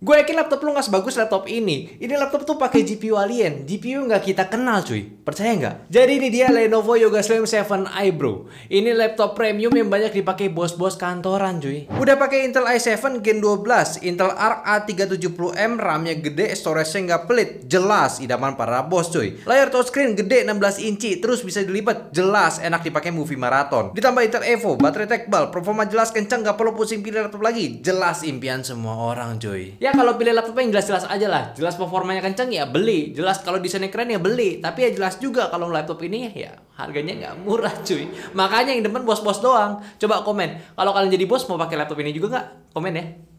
Gue yakin laptop lu gak sebagus laptop ini. Ini laptop tuh pakai GPU alien. GPU nggak kita kenal cuy. Percaya nggak? Jadi ini dia Lenovo Yoga Slim 7i Bro. Ini laptop premium yang banyak dipakai bos-bos kantoran cuy. Udah pakai Intel i7 Gen 12, Intel Arc A370M, RAM-nya gede, storage-nya nggak pelit. Jelas idaman para bos cuy. Layar touchscreen gede 16 inci, terus bisa dilipat. Jelas enak dipakai movie marathon. Ditambah Intel Evo, baterai tekbal, performa jelas kencang, nggak perlu pusing pilih laptop lagi. Jelas impian semua orang cuy. Ya ya kalau pilih laptop yang jelas-jelas aja lah jelas performanya kenceng ya beli jelas kalau desainnya keren ya beli tapi ya jelas juga kalau laptop ini ya harganya nggak murah cuy makanya yang demen bos-bos doang coba komen kalau kalian jadi bos mau pakai laptop ini juga nggak komen ya